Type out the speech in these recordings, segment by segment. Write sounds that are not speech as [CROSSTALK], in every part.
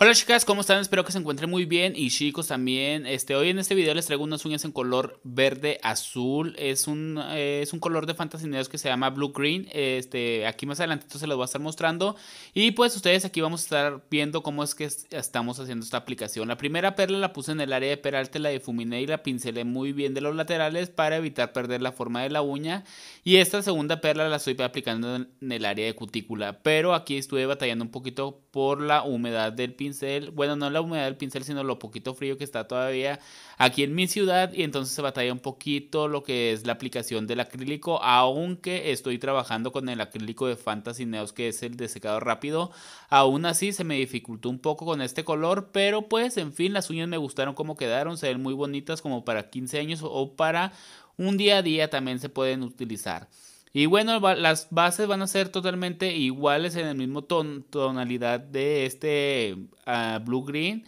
Hola chicas, ¿cómo están? Espero que se encuentren muy bien y chicos también. Este, hoy en este video les traigo unas uñas en color verde azul. Es un, eh, es un color de Fantasy que se llama Blue Green. Este, aquí más adelante se los voy a estar mostrando. Y pues ustedes aquí vamos a estar viendo cómo es que estamos haciendo esta aplicación. La primera perla la puse en el área de peralte, la difuminé y la pincelé muy bien de los laterales para evitar perder la forma de la uña. Y esta segunda perla la estoy aplicando en el área de cutícula. Pero aquí estuve batallando un poquito por la humedad del pincel pincel, bueno, no la humedad del pincel, sino lo poquito frío que está todavía aquí en mi ciudad y entonces se batalla un poquito lo que es la aplicación del acrílico, aunque estoy trabajando con el acrílico de Fantasy Neos que es el de secado rápido, aún así se me dificultó un poco con este color, pero pues en fin, las uñas me gustaron como quedaron, se ven muy bonitas como para 15 años o para un día a día también se pueden utilizar. Y bueno, las bases van a ser totalmente iguales en el mismo tonalidad de este ah, blue green.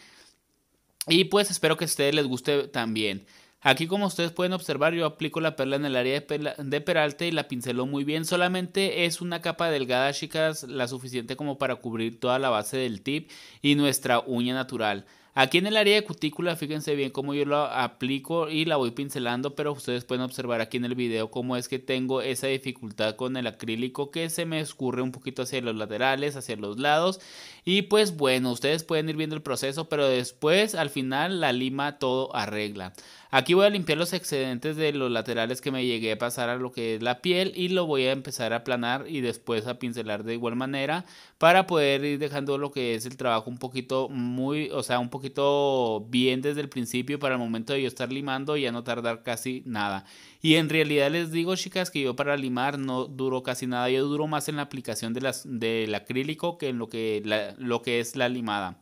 Y pues espero que a ustedes les guste también. Aquí como ustedes pueden observar yo aplico la perla en el área de, de peralte y la pincelo muy bien. Solamente es una capa delgada chicas, la suficiente como para cubrir toda la base del tip y nuestra uña natural. Aquí en el área de cutícula, fíjense bien cómo yo lo aplico y la voy pincelando, pero ustedes pueden observar aquí en el video cómo es que tengo esa dificultad con el acrílico que se me escurre un poquito hacia los laterales, hacia los lados. Y pues bueno, ustedes pueden ir viendo el proceso, pero después al final la lima todo arregla. Aquí voy a limpiar los excedentes de los laterales que me llegué a pasar a lo que es la piel y lo voy a empezar a aplanar y después a pincelar de igual manera para poder ir dejando lo que es el trabajo un poquito muy, o sea, un poquito bien desde el principio para el momento de yo estar limando y ya no tardar casi nada. Y en realidad les digo, chicas, que yo para limar no duro casi nada, yo duro más en la aplicación de las, del acrílico que en lo que, lo que es la limada.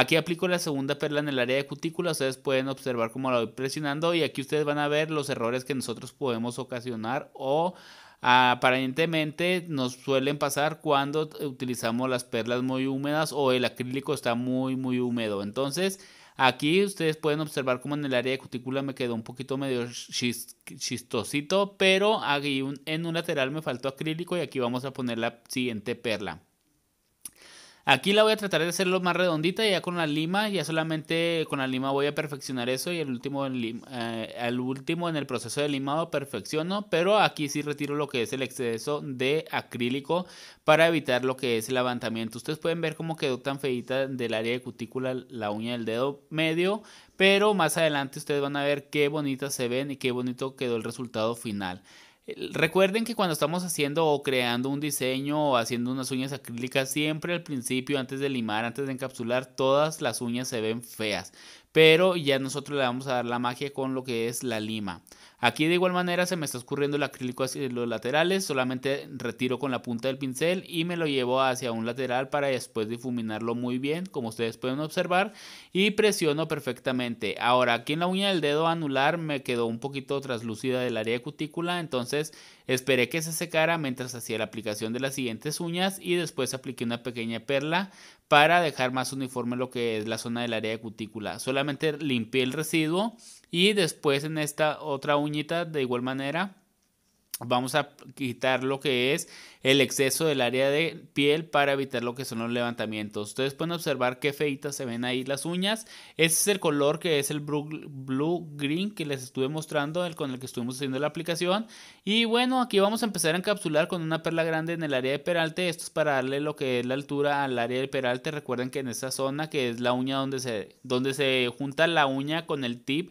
Aquí aplico la segunda perla en el área de cutícula. Ustedes pueden observar cómo la voy presionando y aquí ustedes van a ver los errores que nosotros podemos ocasionar o aparentemente nos suelen pasar cuando utilizamos las perlas muy húmedas o el acrílico está muy muy húmedo. Entonces aquí ustedes pueden observar como en el área de cutícula me quedó un poquito medio chistosito, pero aquí en un lateral me faltó acrílico y aquí vamos a poner la siguiente perla. Aquí la voy a tratar de hacerlo más redondita ya con la lima, ya solamente con la lima voy a perfeccionar eso y el último, eh, último en el proceso de limado perfecciono, pero aquí sí retiro lo que es el exceso de acrílico para evitar lo que es el levantamiento. Ustedes pueden ver cómo quedó tan feita del área de cutícula la uña del dedo medio, pero más adelante ustedes van a ver qué bonitas se ven y qué bonito quedó el resultado final. Recuerden que cuando estamos haciendo o creando un diseño o haciendo unas uñas acrílicas, siempre al principio, antes de limar, antes de encapsular, todas las uñas se ven feas pero ya nosotros le vamos a dar la magia con lo que es la lima. Aquí de igual manera se me está escurriendo el acrílico hacia los laterales, solamente retiro con la punta del pincel y me lo llevo hacia un lateral para después difuminarlo muy bien, como ustedes pueden observar, y presiono perfectamente. Ahora aquí en la uña del dedo anular me quedó un poquito traslúcida del área de cutícula, entonces Esperé que se secara mientras hacía la aplicación de las siguientes uñas y después apliqué una pequeña perla para dejar más uniforme lo que es la zona del área de cutícula. Solamente limpié el residuo y después en esta otra uñita de igual manera vamos a quitar lo que es el exceso del área de piel para evitar lo que son los levantamientos. Ustedes pueden observar qué feitas se ven ahí las uñas. Ese es el color que es el blue, green que les estuve mostrando, el con el que estuvimos haciendo la aplicación. Y bueno, aquí vamos a empezar a encapsular con una perla grande en el área de peralte. Esto es para darle lo que es la altura al área de peralte. Recuerden que en esa zona que es la uña donde se, donde se junta la uña con el tip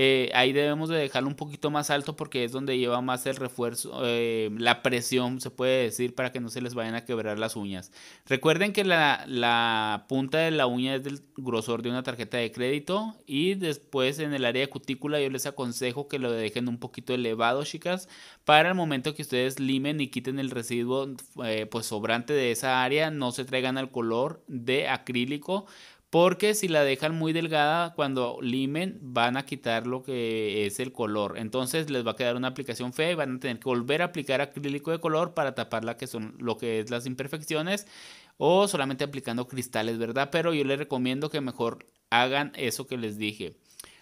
eh, ahí debemos de dejarlo un poquito más alto porque es donde lleva más el refuerzo, eh, la presión se puede decir para que no se les vayan a quebrar las uñas. Recuerden que la, punta de la uña es del grosor de una tarjeta de crédito y después en el área cutícula yo les aconsejo que lo dejen un poquito elevado chicas para el momento que ustedes limen y quiten el residuo eh, pues sobrante de esa área no se traigan al color de acrílico porque si la dejan muy delgada, cuando limen van a quitar lo que es el color. Entonces les va a quedar una aplicación fea y van a tener que volver a aplicar acrílico de color para tapar lo que son, lo que es las imperfecciones. O solamente aplicando cristales, ¿verdad? Pero yo les recomiendo que mejor hagan eso que les dije.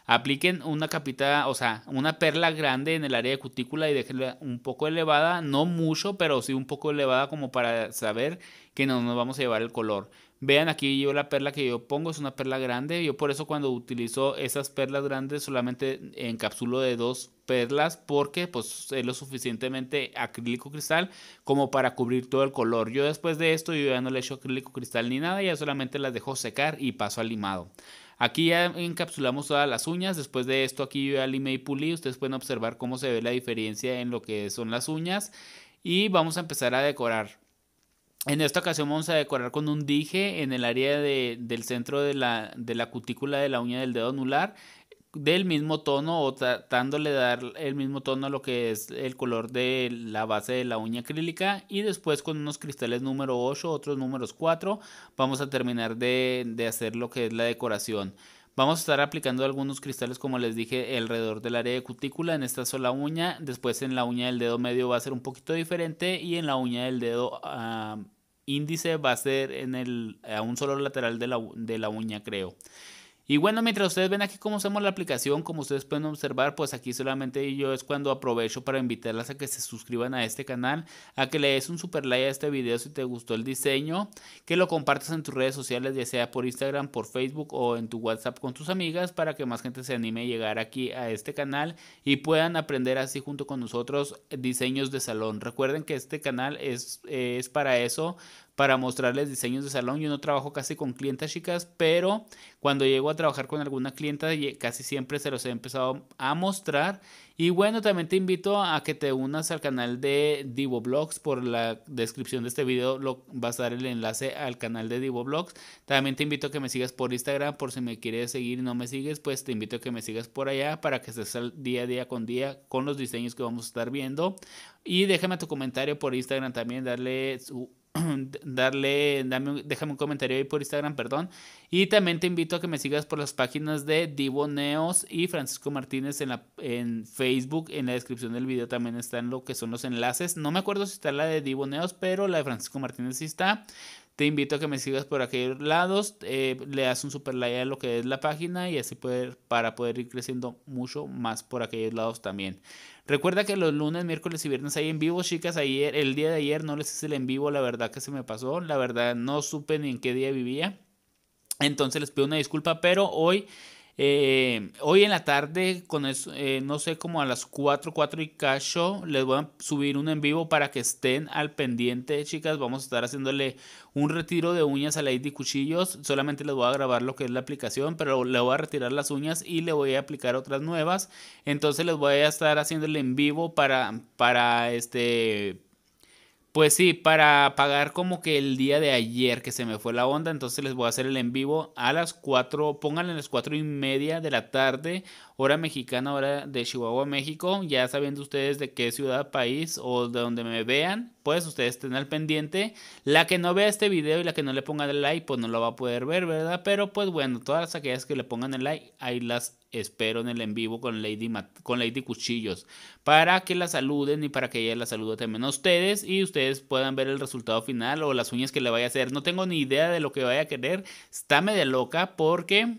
Apliquen una capita, o sea, una perla grande en el área de cutícula y déjenla un poco elevada, no mucho, pero sí un poco elevada como para saber que no nos vamos a llevar el color. Vean, aquí yo la perla que yo pongo es una perla grande. Yo por eso cuando utilizo esas perlas grandes solamente encapsulo de dos perlas porque pues es lo suficientemente acrílico cristal como para cubrir todo el color. Yo después de esto yo ya no le echo acrílico cristal ni nada, ya solamente las dejo secar y paso al limado. Aquí ya encapsulamos todas las uñas, después de esto aquí yo ya limé y pulí, ustedes pueden observar cómo se ve la diferencia en lo que son las uñas y vamos a empezar a decorar. En esta ocasión vamos a decorar con un dije en el área del centro de la, cutícula de la uña del dedo anular del mismo tono o tratándole de dar el mismo tono a lo que es el color de la base de la uña acrílica y después con unos cristales número 8, otros números 4 vamos a terminar de, hacer lo que es la decoración. Vamos a estar aplicando algunos cristales como les dije alrededor del área de cutícula en esta sola uña, después en la uña del dedo medio va a ser un poquito diferente y en la uña del dedo ah, índice va a ser en el, a un solo lateral de la, de la uña, creo. Y bueno, mientras ustedes ven aquí cómo hacemos la aplicación, como ustedes pueden observar, pues aquí solamente yo es cuando aprovecho para invitarlas a que se suscriban a este canal, a que le des un super like a este video si te gustó el diseño, que lo compartas en tus redes sociales, ya sea por Instagram, por Facebook o en tu WhatsApp con tus amigas para que más gente se anime a llegar aquí a este canal y puedan aprender así junto con nosotros diseños de salón. Recuerden que este canal es, es para eso, para mostrarles diseños de salón. Yo no trabajo casi con clientas chicas, pero cuando llego a trabajar con alguna clienta casi siempre se los he empezado a mostrar. Y bueno, también te invito a que te unas al canal de Divo Blogs. Por la descripción de este video lo, a dar el enlace al canal de Divo Blogs. También te invito a que me sigas por Instagram por si me quieres seguir y no me sigues, pues te invito a que me sigas por allá para que estés al día a día con día con los diseños que vamos a estar viendo. Y déjame tu comentario por Instagram también, darle su [CLEARS THROAT] darle, déjame un comentario ahí por Instagram, perdón. Y también te invito a que me sigas por las páginas de Divo y Francisco Martínez en, en Facebook. En la descripción del video también están lo que son los enlaces. No me acuerdo si está la de Divo pero la de Francisco Martínez sí está. Te invito a que me sigas por aquellos lados, eh, le das un super like a lo que es la página y así poder, para poder ir creciendo mucho más por aquellos lados también. Recuerda que los lunes, miércoles y viernes hay en vivo, chicas. Ayer, el día de ayer no les hice el en vivo, la verdad que se me pasó, la verdad no supe ni en qué día vivía. Entonces les pido una disculpa, pero hoy eh, hoy en la tarde, con eh, no sé, como a las 4, 4 y cacho, les voy a subir un en vivo para que estén al pendiente, chicas. Vamos a estar haciéndole un retiro de uñas a Lady Cuchillos. Solamente les voy a grabar lo que es la aplicación, pero le voy a retirar las uñas y le voy a aplicar otras nuevas. Entonces les voy a estar haciéndole en vivo para, para este pues sí, para pagar como que el día de ayer que se me fue la onda, entonces les voy a hacer el en vivo a las 4, pónganle a las 4 y media de la tarde, hora mexicana, hora de Chihuahua, México, ya sabiendo ustedes de qué ciudad, país o de donde me vean, pues ustedes estén al pendiente. La que no vea este video y la que no le ponga el like, pues no lo va a poder ver, ¿verdad? Pero pues bueno, todas aquellas que le pongan el like, ahí las espero en el en vivo con Lady, con Lady Cuchillos para que la saluden y para que ella la salude también a ustedes y ustedes puedan ver el resultado final o las uñas que le vaya a hacer. No tengo ni idea de lo que vaya a querer. estáme de loca porque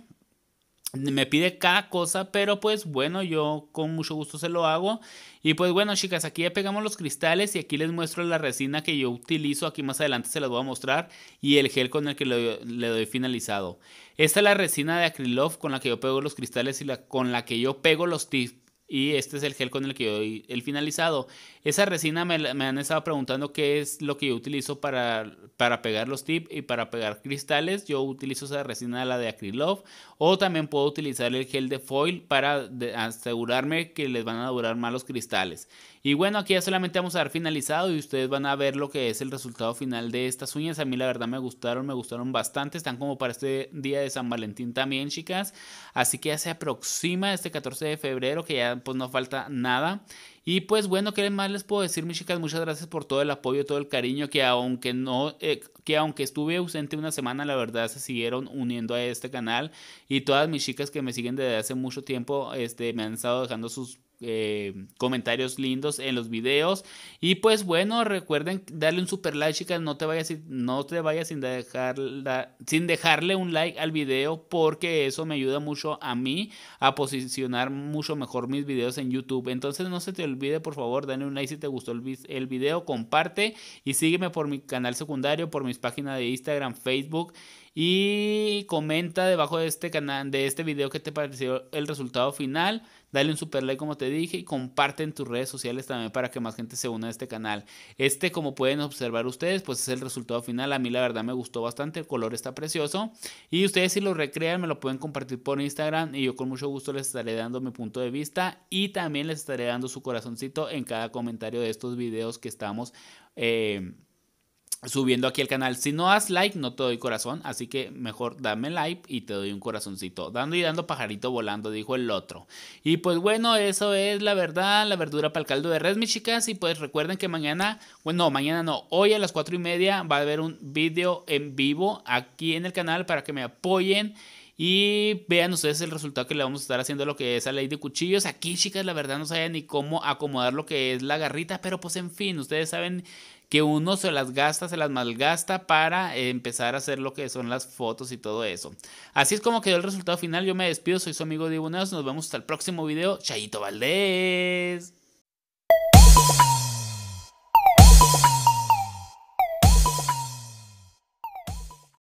me pide cada cosa, pero pues bueno, yo con mucho gusto se lo hago. Y pues bueno, chicas, aquí ya pegamos los cristales y aquí les muestro la resina que yo utilizo. Aquí más adelante se las voy a mostrar y el gel con el que le, doy finalizado. Esta es la resina de Acrylof con la que yo pego los cristales y la, con la que yo pego los tips. Y este es el gel con el que yo doy el finalizado. Esa resina me, han estado preguntando qué es lo que yo utilizo para, para pegar los tips y para pegar cristales. Yo utilizo esa resina, la de Acrylof. O también puedo utilizar el gel de foil para asegurarme que les van a durar más los cristales. Y bueno, aquí ya solamente vamos a dar finalizado y ustedes van a ver lo que es el resultado final de estas uñas. A mí la verdad me gustaron, me gustaron bastante. Están como para este día de San Valentín también, chicas. Así que ya se aproxima este 14 de febrero que ya pues no falta nada. Y pues bueno, ¿qué más les puedo decir, mis chicas? Muchas gracias por todo el apoyo, todo el cariño, que aunque no, eh, que aunque estuve ausente una semana, la verdad se siguieron uniendo a este canal. Y todas mis chicas que me siguen desde hace mucho tiempo, este, me han estado dejando sus eh, comentarios lindos en los videos. Y pues bueno, recuerden darle un super like, chicas. No te vayas, no te vayas sin, dejar sin dejarle un like al video porque eso me ayuda mucho a mí a posicionar mucho mejor mis videos en YouTube. Entonces no se te olvide, por favor, dale un like si te gustó el, el video, comparte y sígueme por mi canal secundario, por mis páginas de Instagram, Facebook. Y comenta debajo de este canal, de este video que te pareció el resultado final. Dale un super like como te dije y comparte en tus redes sociales también para que más gente se una a este canal. Este como pueden observar ustedes pues es el resultado final. A mí la verdad me gustó bastante, el color está precioso. Y ustedes si lo recrean me lo pueden compartir por Instagram y yo con mucho gusto les estaré dando mi punto de vista y también les estaré dando su corazoncito en cada comentario de estos videos que estamos... Eh, subiendo aquí al canal. Si no das like, no te doy corazón, así que mejor dame like y te doy un corazoncito. Dando y dando pajarito volando, dijo el otro. Y pues bueno, eso es la verdad, la verdura para el caldo de res, mis chicas. Y pues recuerden que mañana, bueno, mañana no, hoy a las cuatro y media va a haber un video en vivo aquí en el canal para que me apoyen. Y vean ustedes el resultado que le vamos a estar haciendo lo que es a ley de cuchillos. Aquí, chicas, la verdad no saben ni cómo acomodar lo que es la garrita, pero pues en fin, ustedes saben que uno se las gasta, se las malgasta para empezar a hacer lo que son las fotos y todo eso. Así es como quedó el resultado final. Yo me despido, soy su amigo Dibuneos. Nos vemos hasta el próximo video. chayito Valdés.